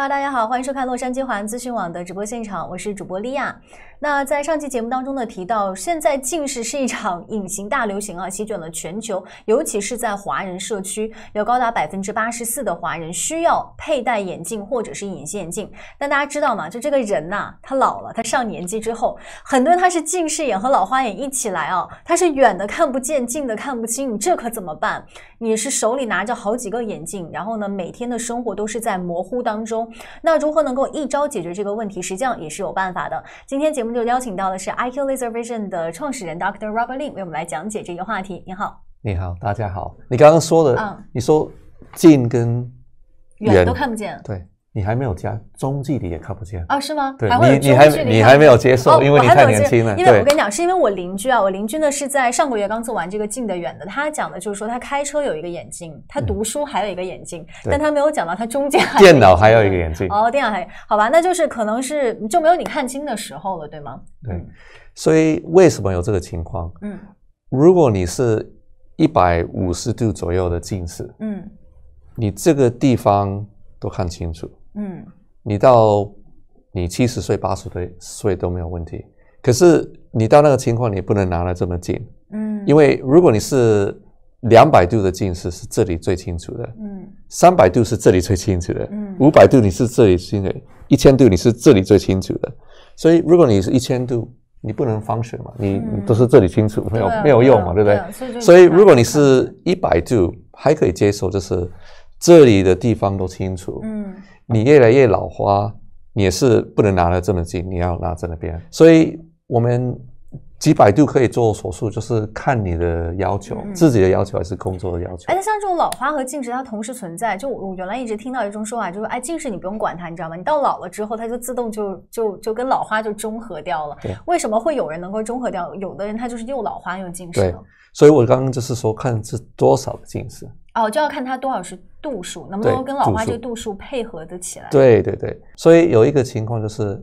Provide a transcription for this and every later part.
哈，喽，大家好，欢迎收看洛杉矶华人资讯网的直播现场，我是主播莉亚。那在上期节目当中呢，提到现在近视是一场 隐形大流行啊，席卷了全球，尤其是在华人社区，有高达百分之八十四的华人需要佩戴眼镜或者是隐形眼镜。但大家知道吗？就这个人呐，他老了，他上年纪之后，很多人他是近视眼和老花眼一起来啊，他是远的看不见，近的看不清，你这可怎么办？你是手里拿着好几个眼镜，然后呢，每天的生活都是在模糊当中。那如何能够一招解决这个问题？实际上也是有办法的。今天节目就邀请到的是 iQ Laser Vision 的创始人 Dr. Robert Lin 为我们来讲解这个话题。你好，你好，大家好。你刚刚说的，你说近跟远都看不见，对。你还没有加中距离也看不见啊？是吗？你你还你还没有接受，因为你太年轻了。因为我跟你讲，是因为我邻居啊，我邻居呢是在上个月刚做完这个近的远的。他讲的就是说，他开车有一个眼镜，他读书还有一个眼镜，但他没有讲到他中间电脑还有一个眼镜。哦，电脑还好吧？那就是可能是就没有你看清的时候了，对吗？对。所以为什么有这个情况？嗯，如果你是一百五十度左右的近视，嗯，你这个地方都看清楚。嗯，你到你七十岁八十岁岁都没有问题。可是你到那个情况，你不能拿得这么近。嗯，因为如果你是两百度的近视，是这里最清楚的。嗯，三百度是这里最清楚的。嗯，五百度你是这里清的，一千度你是这里最清楚的。所以如果你是一千度，你不能方选嘛，你都是这里清楚，没有没有用嘛，对不对？所以如果你是一百度，还可以接受，就是这里的地方都清楚。嗯。你越来越老花，也是不能拿的这么近，你要拿在那边。所以我们几百度可以做手术，就是看你的要求，自己的要求还是工作的要求。且像这种老花和近视它同时存在，就我原来一直听到一种说法，就是哎，近视你不用管它，你知道吗？你到老了之后，它就自动就就就跟老花就中和掉了。为什么会有人能够中和掉？有的人他就是又老花又近视。所以我刚刚就是说，看是多少的近视。好，就要看它多少是度数，能不能跟老花这个度数配合得起来？对对对，所以有一个情况就是，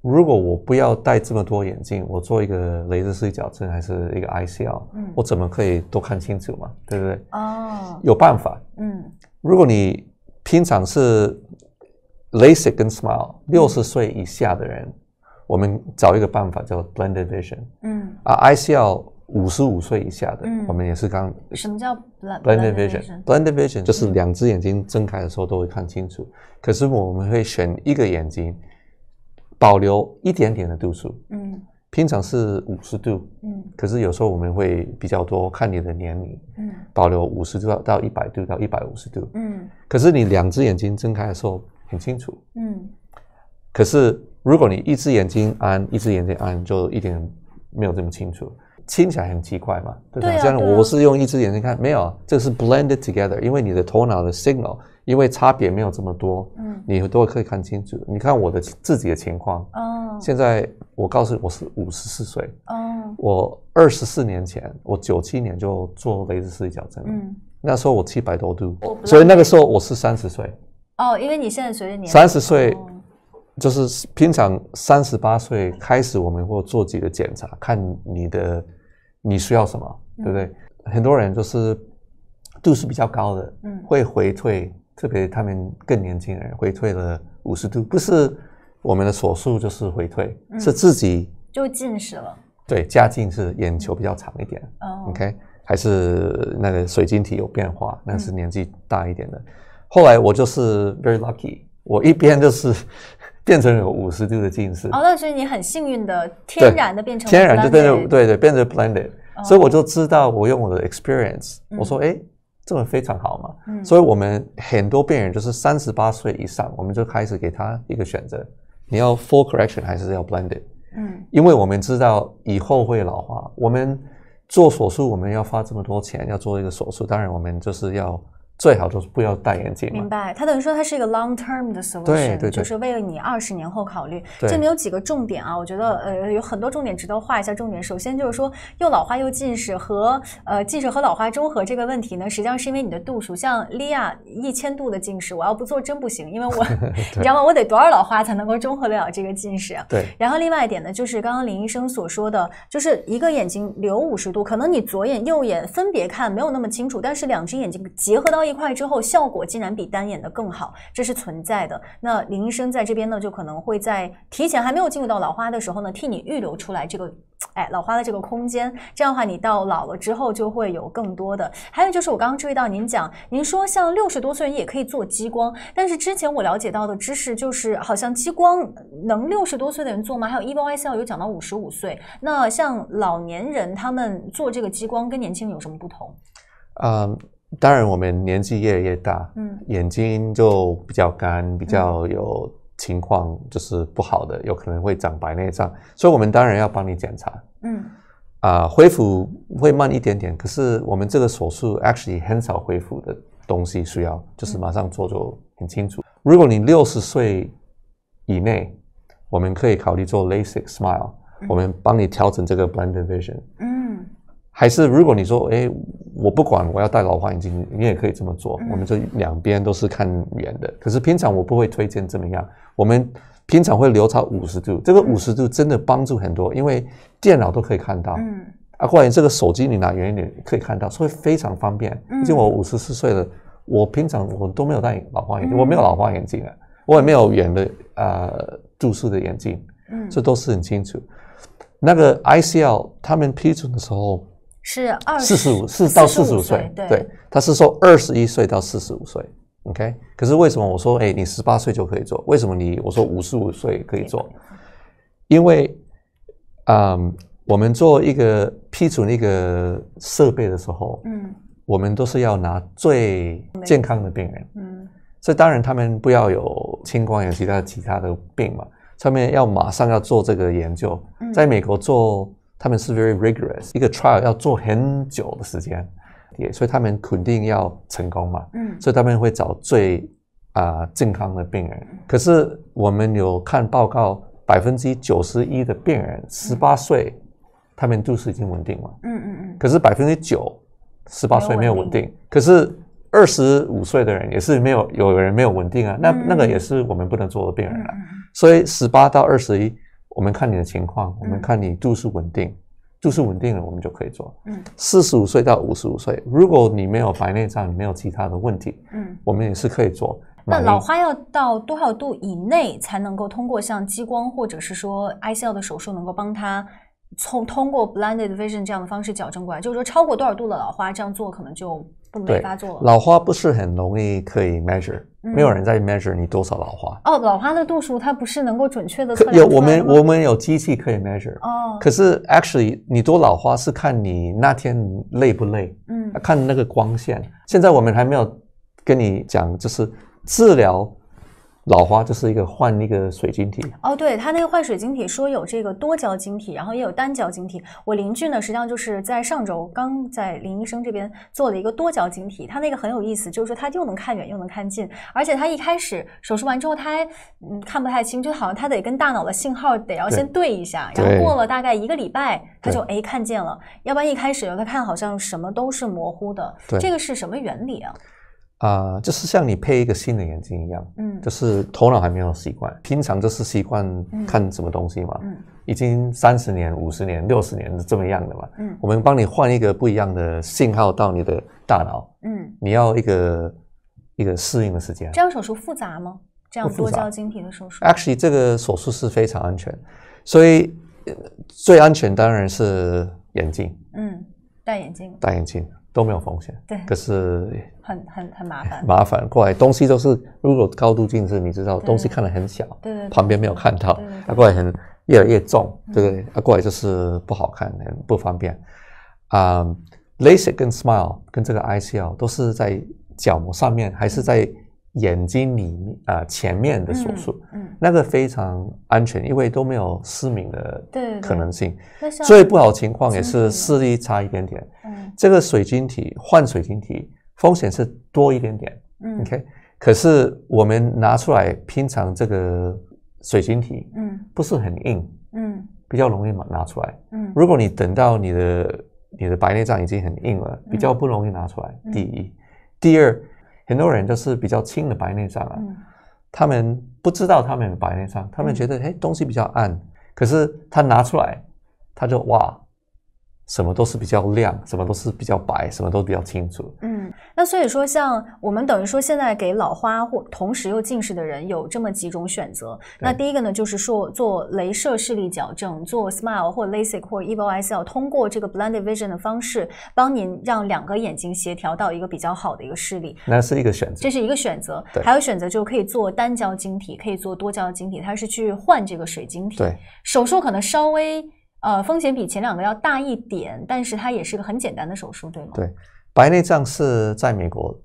如果我不要戴这么多眼镜，我做一个雷射视力矫正还是一个 ICL，我怎么可以都看清楚嘛？对不对？哦，有办法。嗯，如果你平常是 LASIK 跟 SMILE，六十岁以下的人，我们找一个办法叫 Blend Vision。嗯啊，ICL。五十五岁以下的，我们也是刚。什么叫 “blind vision”？“blind vision” 就是两只眼睛睁开的时候都会看清楚，可是我们会选一个眼睛，保留一点点的度数。嗯，平常是五十度。嗯，可是有时候我们会比较多看你的年龄。嗯，保留五十度到一百度到一百五十度。嗯，可是你两只眼睛睁开的时候很清楚。嗯，可是如果你一只眼睛安，一只眼睛安，就一点没有这么清楚。听起来很奇怪嘛，对吧？这样我是用一只眼睛看，没有，这是 blended together，因为你的头脑的 signal，因为差别没有这么多，嗯，你都可以看清楚。你看我的自己的情况，哦，现在我告诉我是五十四岁，哦，我二十四年前，我九七年就做雷氏力矫正，嗯，那时候我七百多度，所以那个时候我是三十岁，哦，因为你现在随着年三十岁，就是平常三十八岁开始，我们会做几个检查，看你的。你需要什么，对不对？很多人就是度是比较高的，嗯，会回退，特别他们更年轻人回退了五十度，不是我们的手术就是回退，是自己就近视了，对，加近视，眼球比较长一点，OK，还是那个水晶体有变化，那是年纪大一点的。后来我就是 very lucky，我一边就是。变成有五十度的近视哦，那是你很幸运的，天然的变成天然就变成对对，变成 blended，所以我就知道我用我的 experience，我说哎，这个非常好嘛。嗯，所以我们很多病人就是三十八岁以上，我们就开始给他一个选择，你要 full correction 还是要 blended？嗯，因为我们知道以后会老化，我们做手术我们要花这么多钱要做一个手术，当然我们就是要。最好就是不要戴眼镜。明白，他等于说他是一个 long term 的 solution，就是为了你二十年后考虑。这里面有几个重点啊，我觉得呃有很多重点值得画一下重点。首先就是说，又老花又近视和呃近视和老花综合这个问题呢，实际上是因为你的度数，像利亚一千度的近视，我要不做真不行，因为我 你知道吗？我得多少老花才能够综合得了这个近视？对。然后另外一点呢，就是刚刚林医生所说的，就是一个眼睛留五十度，可能你左眼右眼分别看没有那么清楚，但是两只眼睛结合到。一。一块之后，效果竟然比单眼的更好，这是存在的。那林医生在这边呢，就可能会在提前还没有进入到老花的时候呢，替你预留出来这个，哎，老花的这个空间。这样的话，你到老了之后就会有更多的。还有就是我刚刚注意到您讲，您说像六十多岁人也可以做激光，但是之前我了解到的知识就是，好像激光能六十多岁的人做吗？还有 EBOY C 有讲到五十五岁，那像老年人他们做这个激光跟年轻人有什么不同？嗯。当然，我们年纪越越大，嗯，眼睛就比较干，比较有情况，就是不好的，有可能会长白内障，所以我们当然要帮你检查，嗯，啊，恢复会慢一点点，可是我们这个手术 actually 很少恢复的东西需要，就是马上做就很清楚。如果你六十岁以内，我们可以考虑做 LASIK Smile，我们帮你调整这个 Blind Vision，嗯，还是如果你说，哎。我不管，我要戴老花眼镜，你也可以这么做。我们这两边都是看远的，可是平常我不会推荐这么样。我们平常会留差五十度，这个五十度真的帮助很多，因为电脑都可以看到。嗯，啊，或者这个手机你拿远一点可以看到，所以非常方便。竟我五十四岁了，我平常我都没有戴老花眼，镜，我没有老花眼镜啊，我也没有远的呃注数的眼镜，嗯，这都是很清楚。那个 ICL 他们批准的时候。是二四十五，四到四十五岁，对，他是说二十一岁到四十五岁，OK。可是为什么我说，哎，你十八岁就可以做？为什么你我说五十五岁可以做？因为，嗯，我们做一个批准那个设备的时候，嗯，我们都是要拿最健康的病人，嗯，所以当然他们不要有青光眼其他其他的病嘛，他们要马上要做这个研究，在美国做。他们是 very rigorous，一个 trial 要做很久的时间，也所以他们肯定要成功嘛，嗯，所以他们会找最啊健康的病人。可是我们有看报告，百分之九十一的病人十八岁，他们都是已经稳定了，嗯嗯嗯。可是百分之九十八岁没有稳定，可是二十五岁的人也是没有有人没有稳定啊，那那个也是我们不能做的病人了。所以十八到二十一。我们看你的情况，我们看你度数稳定，度数稳定了，我们就可以做。嗯，四十五岁到五十五岁，如果你没有白内障，你没有其他的问题，嗯，我们也是可以做。那老花要到多少度以内才能够通过像激光或者是说 ICL 的手术，能够帮他从通过 Blended Vision 这样的方式矫正过来？就是说，超过多少度的老花，这样做可能就。对，老花不是很容易可以 measure，没有人在 measure 你多少老花。哦，老花的度数它不是能够准确的测。有我们我们有机器可以 measure。哦，可是 actually 你多老花是看你那天累不累，嗯，看那个光线。现在我们还没有跟你讲，就是治疗。老花就是一个换那个水晶体哦，对他那个换水晶体说有这个多焦晶体，然后也有单焦晶体。我邻居呢，实际上就是在上周刚在林医生这边做了一个多焦晶体，他那个很有意思，就是说他又能看远又能看近，而且他一开始手术完之后他还嗯看不太清，就好像他得跟大脑的信号得要先对一下，然后过了大概一个礼拜他就哎看见了，要不然一开始他看好像什么都是模糊的。这个是什么原理啊？啊，就是像你配一个新的眼镜一样，嗯，就是头脑还没有习惯，平常就是习惯看什么东西嘛，嗯，已经三十年、五十年、六十年这么样的嘛，嗯，我们帮你换一个不一样的信号到你的大脑，嗯，你要一个一个适应的时间。这样手术复杂吗？这样多焦晶体的手术？Actually，这个手术是非常安全，所以最安全当然是眼镜，嗯，戴眼镜，戴眼镜。都没有风险，对，可是很很很麻烦，麻烦过来东西都是如果高度近视，你知道东西看得很小，对对，旁边没有看它，啊过来很越来越重，对对，啊过来就是不好看，很不方便。啊，LASIK 跟 SMILE 跟这个 ICL 都是在角膜上面，还是在眼睛里面啊前面的手术，嗯，那个非常安全，因为都没有失明的对可能性，最不好情况也是视力差一点点。这个水晶体换水晶体风险是多一点点，嗯，OK，可是我们拿出来平常这个水晶体，嗯，不是很硬，嗯，比较容易拿拿出来，嗯，如果你等到你的你的白内障已经很硬了，比较不容易拿出来。第一，第二，很多人都是比较轻的白内障啊，他们不知道他们有白内障，他们觉得哎东西比较暗，可是他拿出来他就哇。什么都是比较亮，什么都是比较白，什么都比较清楚。嗯，那所以说，像我们等于说现在给老花或同时又近视的人有这么几种选择。那第一个呢，就是说做镭射视力矫正，做 Smile 或 l a s i k 或 e v o l 通过这个 Blended Vision 的方式帮您让两个眼睛协调到一个比较好的一个视力。那是一个选择，这是一个选择。还有选择就是可以做单焦晶体，可以做多焦晶体，它是去换这个水晶体。对，手术可能稍微。呃，风险比前两个要大一点，但是它也是个很简单的手术，对吗？对，白内障是在美国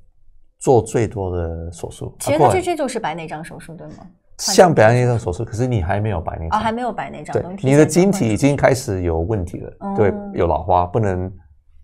做最多的手术。其实这这就是白内障手术，对吗？像白内障手术，可是你还没有白内，啊还没有白内障，你的晶体已经开始有问题了，对，有老花，不能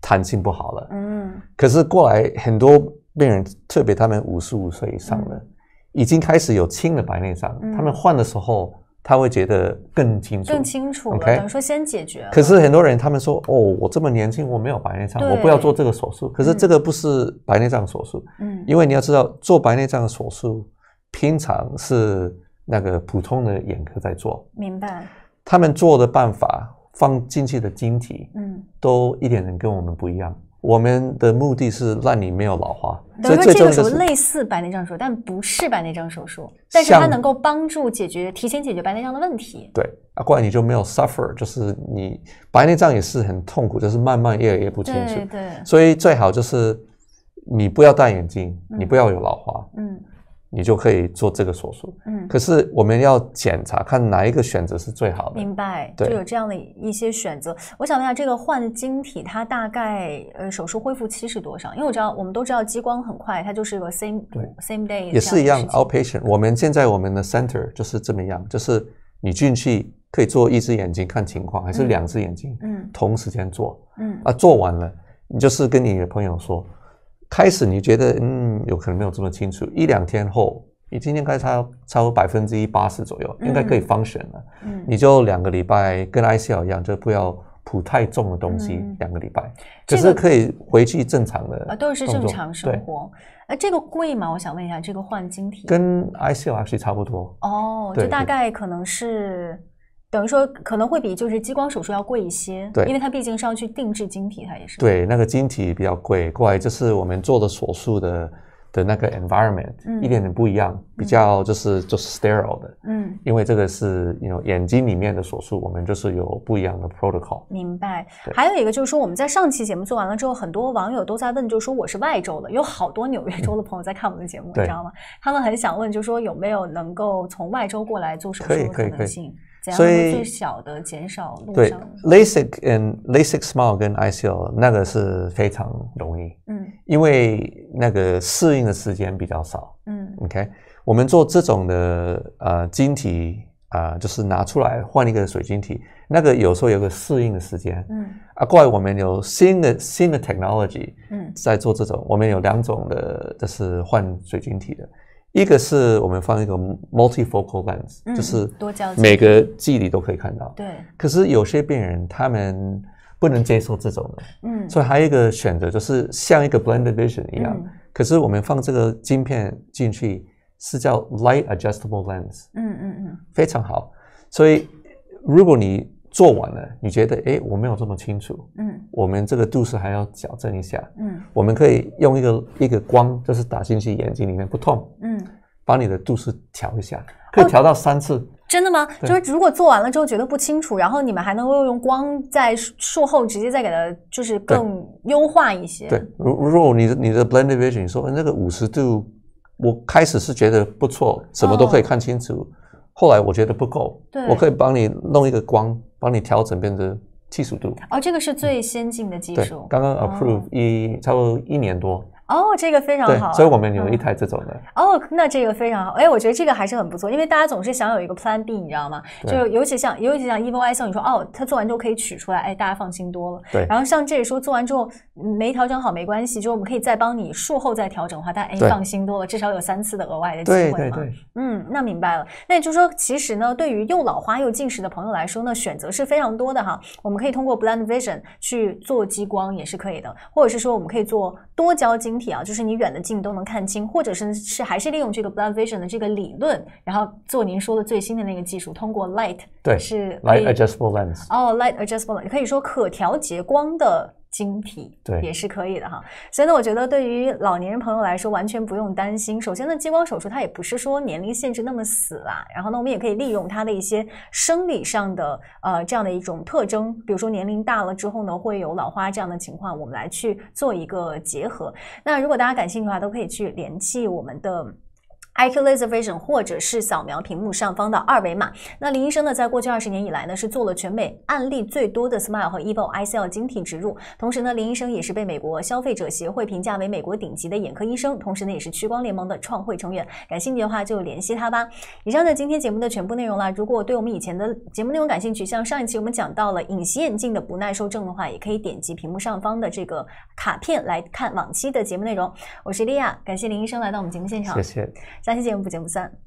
弹性不好了。嗯。可是过来很多病人，特别他们五十五岁以上的，已经开始有轻的白内障，他们换的时候。他会觉得更清楚，更清楚。OK，等于说先解决可是很多人他们说，哦，我这么年轻，我没有白内障，我不要做这个手术。可是这个不是白内障手术，嗯，因为你要知道，做白内障的手术，平常是那个普通的眼科在做，明白。他们做的办法，放进去的晶体，嗯，都一点点跟我们不一样。我们的目的是让你没有老花，所以这个时候类似白内障手术，但不是白内障手术，但是它能够帮助解决提前解决白内障的问题。对啊，怪你就没有 suffer，就是你白内障也是很痛苦，就是慢慢越来越不清楚。对，所以最好就是你不要戴眼镜，你不要有老花。嗯。你就可以做这个手术，嗯，可是我们要检查看哪一个选择是最好的。明白，就有这样的一些选择。我想问下，这个换晶体它大概呃手术恢复期是多少？因为我知道我们都知道激光很快，它就是个 same same day。也是一样 outpatient。我们现在我们的 center 就是这么样，就是你进去可以做一只眼睛看情况，还是两只眼睛，嗯，同时间做，嗯，啊，做完了你就是跟你的朋友说。开始你觉得嗯有可能没有这么清楚，一两天后，你今天该差差不多百分之一八十左右，应该可以 function 了。嗯，你就两个礼拜跟 ICL 一样，就不要补太重的东西，两个礼拜，就是可以回去正常的。啊，都是正常生活。对，这个贵吗？我想问一下，这个换晶体跟 ICL 其差不多。哦，就大概可能是。等于说可能会比就是激光手术要贵一些，对，因为它毕竟是要去定制晶体，它也是对那个晶体比较贵。过来就是我们做的手术的的那个 environment 一点点不一样，比较就是就是 sterile 的，嗯，因为这个是那眼睛里面的手术，我们就是有不一样的 protocol。明白。还有一个就是说我们在上期节目做完了之后，很多网友都在问，就是说我是外州的，有好多纽约州的朋友在看我们的节目，你知道吗？他们很想问，就是说有没有能够从外州过来做手术的可能性？可以可以可以。所以最小的减少对 l a s i and l a s i k smile 跟 icl 那个是非常容易嗯，因为那个适应的时间比较少嗯，OK 我们做这种的呃晶体啊就是拿出来换一个水晶体那个有时候有个适应的时间嗯啊怪我们有新的新的 technology 嗯在做这种我们有两种的这是换水晶体的。一个是我们放一个 multi focal lens，就是每个距离都可以看到。对。可是有些病人他们不能接受这种的。嗯。所以还有一个选择就是像一个 blended vision 一样，可是我们放这个镜片进去是叫 light adjustable lens。嗯嗯嗯。非常好，所以如果你。做完了，你觉得哎，我没有这么清楚。嗯，我们这个度数还要矫正一下。嗯，我们可以用一个一个光，就是打进去眼睛里面，不痛。嗯，把你的度数调一下，可以调到三次。真的吗？就是如果做完了之后觉得不清楚，然后你们还能够用光在术后直接再给它，就是更优化一些。对，如如果你的你的 Blind Vision 说那个五十度，我开始是觉得不错，什么都可以看清楚，后来我觉得不够，我可以帮你弄一个光。帮你调整，变成七十度哦，这个是最先进的技术，对，刚刚 approve 一，差不多一年多。哦，这个非常好，所以我们有一台这种的。哦，那这个非常好。哎，我觉得这个还是很不错，因为大家总是想有一个 Plan B，你知道吗？就尤其像，尤其像 EVOLI 笑你说，哦，它做完之后可以取出来，哎，大家放心多了。对。然后像这说做完之后没调整好没关系，就我们可以再帮你术后再调整的话，大家哎放心多了，至少有三次的额外的机会嘛。嗯，那明白了。那也就是说，其实呢，对于又老花又近视的朋友来说呢，选择是非常多的哈。我们可以通过 Blend Vision 去做激光也是可以的，或者是说我们可以做多焦晶。啊，就是你远的近都能看清，或者是是还是利用这个 b l o o d Vision 的这个理论，然后做您说的最新的那个技术，通过 Light 对是 Light Adjustable Lens 哦，Light Adjustable，你可以说可调节光的。晶体对也是可以的哈，所以呢，我觉得对于老年人朋友来说，完全不用担心。首先呢，激光手术它也不是说年龄限制那么死啦。然后呢，我们也可以利用它的一些生理上的呃这样的一种特征，比如说年龄大了之后呢会有老花这样的情况，我们来去做一个结合。那如果大家感兴趣的话，都可以去联系我们的。iQ Laser Vision，或者是扫描屏幕上方的二维码。那林医生呢，在过去二十年以来呢，是做了全美案例最多的 Smile 和 e v o l ICL 晶体植入。同时呢，林医生也是被美国消费者协会评价为美国顶级的眼科医生，同时呢，也是屈光联盟的创会成员。感兴趣的话就联系他吧。以上呢，今天节目的全部内容啦。如果对我们以前的节目内容感兴趣，像上一期我们讲到了隐形眼镜的不耐受症的话，也可以点击屏幕上方的这个卡片来看往期的节目内容。我是莉亚，感谢林医生来到我们节目现场。谢谢。下期节目不见不散。